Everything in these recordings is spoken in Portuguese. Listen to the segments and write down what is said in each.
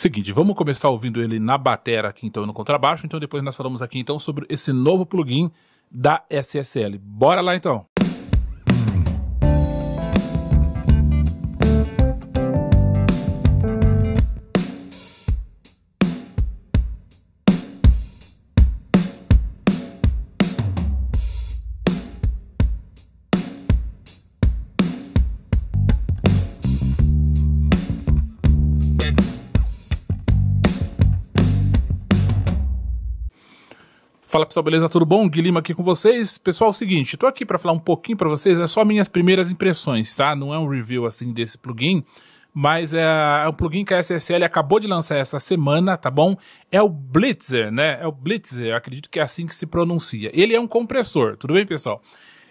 Seguinte, vamos começar ouvindo ele na batera aqui então no contrabaixo, então depois nós falamos aqui então sobre esse novo plugin da SSL. Bora lá então. Fala pessoal, beleza? Tudo bom? Guilherme aqui com vocês. Pessoal, é o seguinte, estou aqui para falar um pouquinho para vocês, é só minhas primeiras impressões, tá? Não é um review assim desse plugin, mas é, é um plugin que a SSL acabou de lançar essa semana, tá bom? É o Blitzer, né? É o Blitzer, acredito que é assim que se pronuncia. Ele é um compressor, tudo bem, pessoal?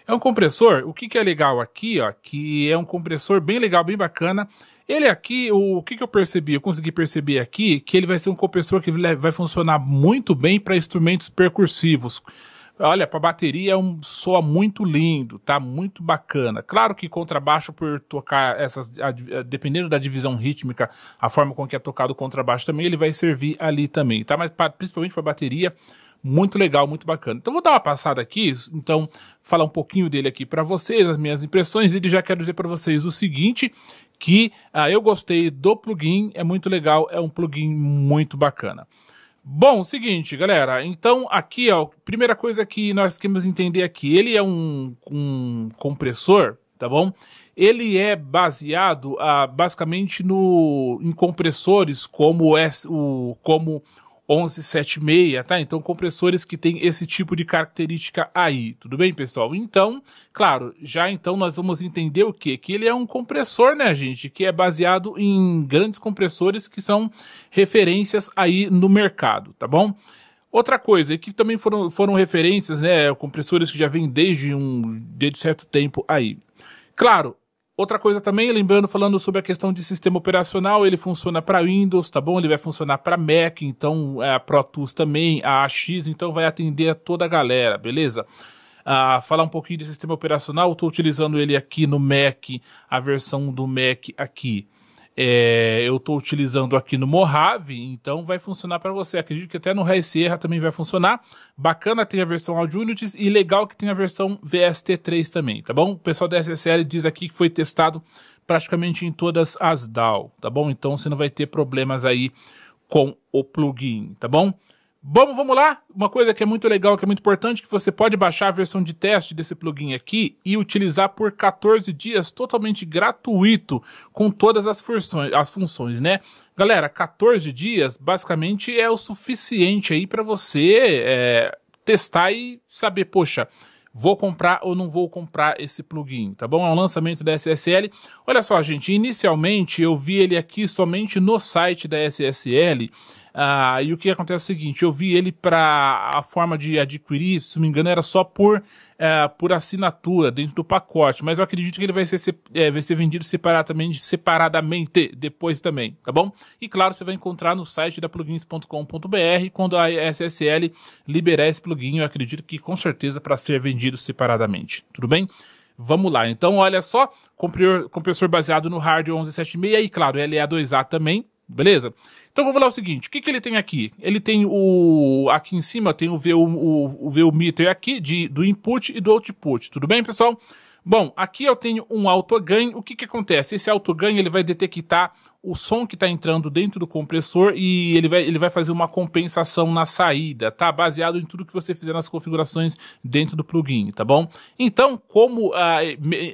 É um compressor, o que, que é legal aqui, ó, que é um compressor bem legal, bem bacana, ele aqui, o, o que, que eu percebi? Eu consegui perceber aqui que ele vai ser um compressor que vai funcionar muito bem para instrumentos percursivos. Olha, para bateria é um soa muito lindo, tá muito bacana. Claro que contrabaixo por tocar essas a, a, dependendo da divisão rítmica, a forma com que é tocado o contrabaixo também, ele vai servir ali também, tá? Mas pra, principalmente para bateria, muito legal, muito bacana. Então vou dar uma passada aqui, então falar um pouquinho dele aqui para vocês, as minhas impressões, ele já quero dizer para vocês o seguinte, que ah, eu gostei do plugin, é muito legal, é um plugin muito bacana. Bom, seguinte, galera. Então, aqui, ó, primeira coisa que nós queremos entender aqui, ele é um, um compressor, tá bom? Ele é baseado ah, basicamente no, em compressores como, o, como 1176, tá? Então, compressores que têm esse tipo de característica aí, tudo bem, pessoal? Então, claro, já então nós vamos entender o quê? Que ele é um compressor, né, gente? Que é baseado em grandes compressores que são referências aí no mercado, tá bom? Outra coisa, que também foram, foram referências, né, compressores que já vêm desde um desde certo tempo aí. Claro, Outra coisa também, lembrando, falando sobre a questão de sistema operacional, ele funciona para Windows, tá bom? Ele vai funcionar para Mac, então é, a Pro Tools também, a AX, então vai atender a toda a galera, beleza? Ah, falar um pouquinho de sistema operacional, estou utilizando ele aqui no Mac, a versão do Mac aqui. É, eu estou utilizando aqui no Mojave, então vai funcionar para você. Acredito que até no Rare Sierra também vai funcionar. Bacana tem a versão Audio Unities e legal que tem a versão VST3 também, tá bom? O pessoal da SSL diz aqui que foi testado praticamente em todas as DAW, tá bom? Então você não vai ter problemas aí com o plugin, tá bom? Vamos, vamos lá? Uma coisa que é muito legal, que é muito importante, que você pode baixar a versão de teste desse plugin aqui e utilizar por 14 dias totalmente gratuito com todas as funções, as funções, né? Galera, 14 dias basicamente é o suficiente aí para você é, testar e saber, poxa, vou comprar ou não vou comprar esse plugin, tá bom? É um lançamento da SSL. Olha só, gente, inicialmente eu vi ele aqui somente no site da SSL ah, e o que acontece é o seguinte, eu vi ele para a forma de adquirir, se não me engano, era só por, é, por assinatura dentro do pacote, mas eu acredito que ele vai ser, é, vai ser vendido separadamente, separadamente depois também, tá bom? E claro, você vai encontrar no site da plugins.com.br quando a SSL liberar esse plugin, eu acredito que com certeza para ser vendido separadamente, tudo bem? Vamos lá, então olha só, compressor, baseado no hardware 1176 e claro, LA2A também, Beleza? Então vamos lá o seguinte, o que, que ele tem aqui? Ele tem o aqui em cima tem o VU, o, o VU meter aqui de do input e do output. Tudo bem, pessoal? Bom, aqui eu tenho um autogain. O que que acontece? Esse autogain ele vai detectar o som que está entrando dentro do compressor e ele vai, ele vai fazer uma compensação na saída, tá? Baseado em tudo que você fizer nas configurações dentro do plugin, tá bom? Então, como, ah,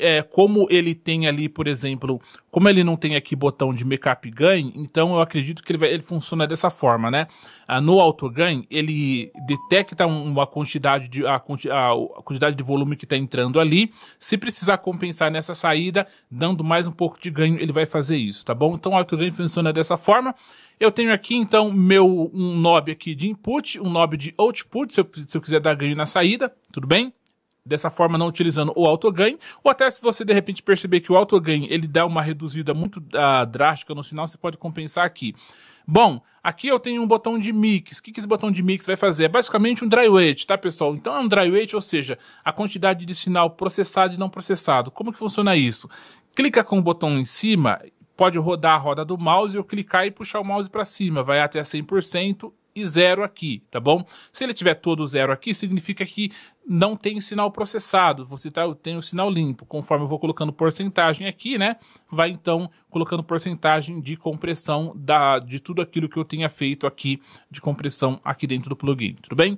é, como ele tem ali, por exemplo, como ele não tem aqui botão de makeup gain, então eu acredito que ele, vai, ele funciona dessa forma, né? ah, no AutoGAN, ele detecta uma quantidade de, a, a, a quantidade de volume que está entrando ali. Se precisar compensar nessa saída, dando mais um pouco de ganho, ele vai fazer isso, tá bom? Então o AutoGAN funciona dessa forma. Eu tenho aqui, então, meu um knob aqui de input, um knob de output, se eu, se eu quiser dar ganho na saída, tudo bem? dessa forma não utilizando o autogain, ou até se você de repente perceber que o autogain ele dá uma reduzida muito uh, drástica no sinal, você pode compensar aqui. Bom, aqui eu tenho um botão de mix. O que, que esse botão de mix vai fazer? É basicamente um dry weight, tá, pessoal? Então é um dry weight, ou seja, a quantidade de sinal processado e não processado. Como que funciona isso? Clica com o botão em cima, pode rodar a roda do mouse, eu clicar e puxar o mouse para cima, vai até 100% e zero aqui, tá bom? Se ele tiver todo zero aqui, significa que não tem sinal processado, você tá, tem o sinal limpo. Conforme eu vou colocando porcentagem aqui, né, vai então colocando porcentagem de compressão da, de tudo aquilo que eu tenha feito aqui de compressão aqui dentro do plugin, tudo bem?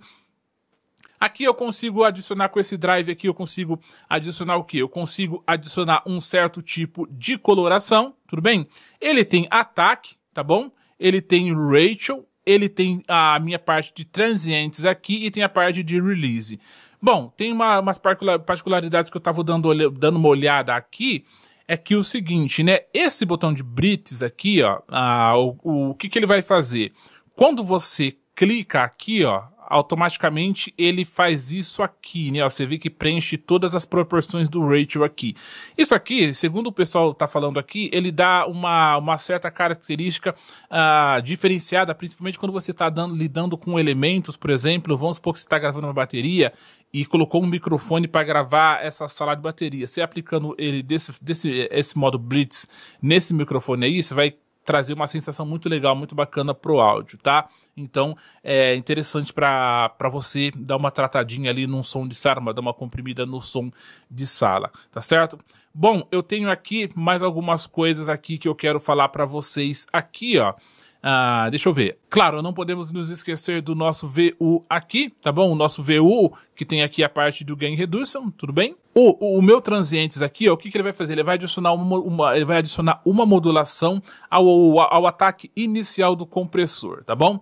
Aqui eu consigo adicionar com esse drive aqui, eu consigo adicionar o que? Eu consigo adicionar um certo tipo de coloração, tudo bem? Ele tem ataque, tá bom? Ele tem ratio, ele tem a minha parte de transientes aqui e tem a parte de release. Bom, tem uma, umas particularidades que eu estava dando, dando uma olhada aqui. É que o seguinte, né? Esse botão de Brits aqui, ó, o, o que, que ele vai fazer? Quando você clica aqui, ó, automaticamente ele faz isso aqui, né? Você vê que preenche todas as proporções do ratio aqui. Isso aqui, segundo o pessoal está falando aqui, ele dá uma, uma certa característica uh, diferenciada, principalmente quando você está lidando com elementos, por exemplo, vamos supor que você está gravando uma bateria e colocou um microfone para gravar essa sala de bateria. Você aplicando ele desse, desse esse modo Blitz nesse microfone aí, você vai trazer uma sensação muito legal, muito bacana pro áudio, tá? Então é interessante para você dar uma tratadinha ali num som de sala, dar uma comprimida no som de sala, tá certo? Bom, eu tenho aqui mais algumas coisas aqui que eu quero falar para vocês aqui, ó. Ah, deixa eu ver. Claro, não podemos nos esquecer do nosso VU aqui, tá bom? O nosso VU, que tem aqui a parte do Gain Reduction, tudo bem? O, o, o meu transientes aqui, ó, o que, que, ele vai fazer? Ele vai adicionar uma, uma, ele vai adicionar uma modulação ao, ao, ao ataque inicial do compressor, tá bom?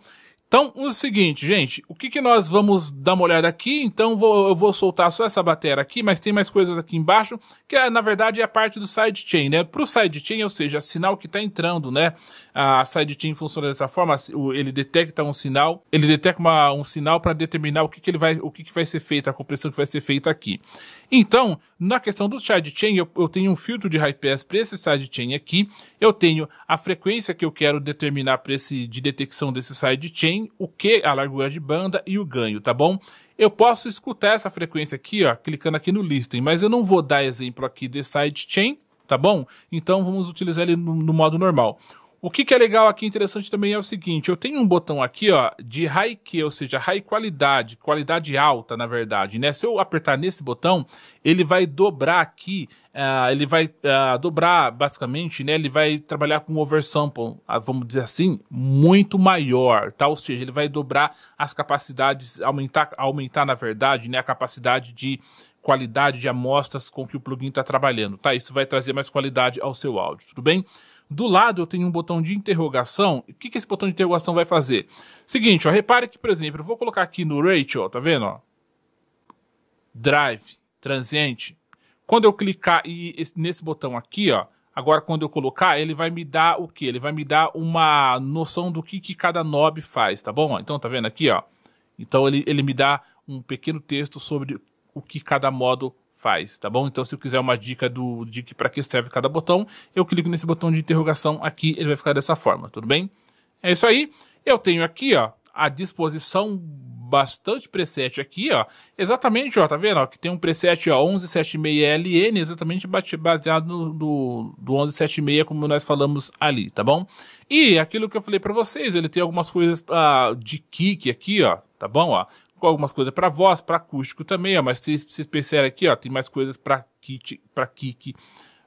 Então, o seguinte, gente, o que, que nós vamos dar uma olhada aqui? Então, vou, eu vou soltar só essa bateria aqui, mas tem mais coisas aqui embaixo, que é, na verdade é a parte do sidechain, né? Para o sidechain, ou seja, sinal que está entrando, né? A sidechain funciona dessa forma, ele detecta um sinal, ele detecta uma, um sinal para determinar o que, que ele vai, o que, que vai ser feito, a compressão que vai ser feita aqui. Então, na questão do sidechain, eu, eu tenho um filtro de high pass para esse sidechain aqui, eu tenho a frequência que eu quero determinar para esse de detecção desse sidechain, o que a largura de banda e o ganho, tá bom? Eu posso escutar essa frequência aqui, ó, clicando aqui no listing, mas eu não vou dar exemplo aqui de sidechain, tá bom? Então vamos utilizar ele no, no modo normal. O que, que é legal aqui, interessante também é o seguinte, eu tenho um botão aqui, ó, de high key, ou seja, high qualidade, qualidade alta, na verdade, né? Se eu apertar nesse botão, ele vai dobrar aqui, uh, ele vai uh, dobrar, basicamente, né? Ele vai trabalhar com oversample, ah, vamos dizer assim, muito maior, tá? Ou seja, ele vai dobrar as capacidades, aumentar, aumentar na verdade, né? A capacidade de qualidade de amostras com que o plugin está trabalhando, tá? Isso vai trazer mais qualidade ao seu áudio, tudo bem? Do lado eu tenho um botão de interrogação. O que, que esse botão de interrogação vai fazer? Seguinte, ó, repare que, por exemplo, eu vou colocar aqui no rate, ó, tá vendo? Ó? Drive, transiente. Quando eu clicar e nesse botão aqui, ó, agora quando eu colocar, ele vai me dar o que? Ele vai me dar uma noção do que, que cada knob faz, tá bom? Então, tá vendo aqui, ó? Então ele, ele me dá um pequeno texto sobre o que cada modo faz, tá bom? Então, se eu quiser uma dica do de que para que serve cada botão, eu clico nesse botão de interrogação aqui, ele vai ficar dessa forma, tudo bem? É isso aí. Eu tenho aqui, ó, a disposição bastante preset aqui, ó. Exatamente, ó, tá vendo? Ó, que tem um preset, ó, 1176LN, exatamente baseado no, do, do 1176, como nós falamos ali, tá bom? E aquilo que eu falei para vocês, ele tem algumas coisas ah, de kick aqui, ó, tá bom? Ó, com algumas coisas para voz, para acústico também, ó, mas vocês, vocês percebem aqui, ó, tem mais coisas para kit, para kick,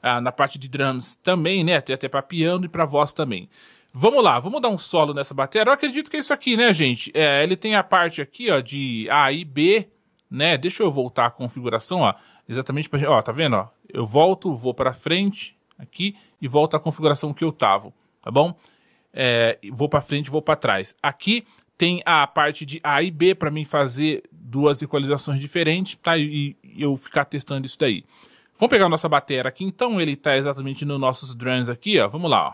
ah, na parte de drums também, né, até, até para piano e para voz também. Vamos lá, vamos dar um solo nessa bateria. Eu acredito que é isso aqui, né, gente? É, ele tem a parte aqui, ó, de A e B, né? Deixa eu voltar a configuração, ó, exatamente para gente, ó, tá vendo, ó? Eu volto, vou para frente aqui e volto à configuração que eu tava, tá bom? É, vou para frente, vou para trás. Aqui tem a parte de A e B para mim fazer duas equalizações diferentes tá? e, e eu ficar testando isso daí. Vamos pegar a nossa bateria aqui, então ele está exatamente nos nossos drums aqui, ó. Vamos lá, ó.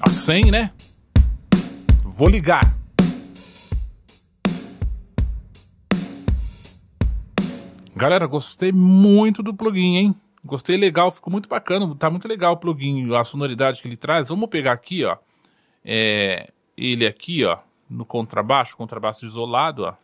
A 100, né? Vou ligar. Galera, gostei muito do plugin, hein? Gostei legal, ficou muito bacana, tá muito legal o plugin, a sonoridade que ele traz. Vamos pegar aqui, ó, é, ele aqui, ó, no contrabaixo, contrabaixo isolado, ó.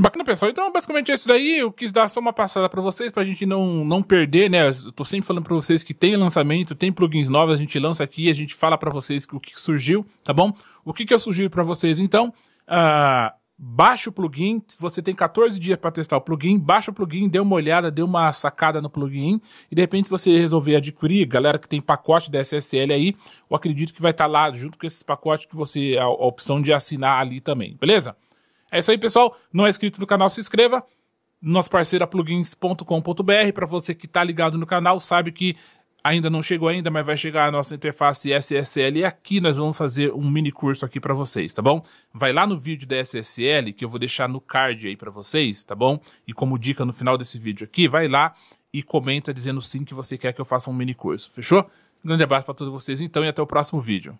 Bacana, pessoal. Então, basicamente é isso daí. Eu quis dar só uma passada para vocês, pra gente não, não perder, né? Eu tô sempre falando para vocês que tem lançamento, tem plugins novos, a gente lança aqui, a gente fala para vocês o que surgiu, tá bom? O que, que eu sugiro para vocês, então? Uh, baixa o plugin, você tem 14 dias para testar o plugin, baixa o plugin, dê uma olhada, dê uma sacada no plugin, e de repente se você resolver adquirir, galera que tem pacote da SSL aí, eu acredito que vai estar tá lá junto com esses pacotes que você, a, a opção de assinar ali também, beleza? É isso aí, pessoal. Não é inscrito no canal, se inscreva. Nosso parceiro é plugins.com.br. Para você que está ligado no canal, sabe que ainda não chegou ainda, mas vai chegar a nossa interface SSL e aqui nós vamos fazer um mini curso aqui para vocês, tá bom? Vai lá no vídeo da SSL que eu vou deixar no card aí para vocês, tá bom? E como dica no final desse vídeo aqui, vai lá e comenta dizendo sim que você quer que eu faça um mini curso, fechou? Um grande abraço para todos vocês então e até o próximo vídeo.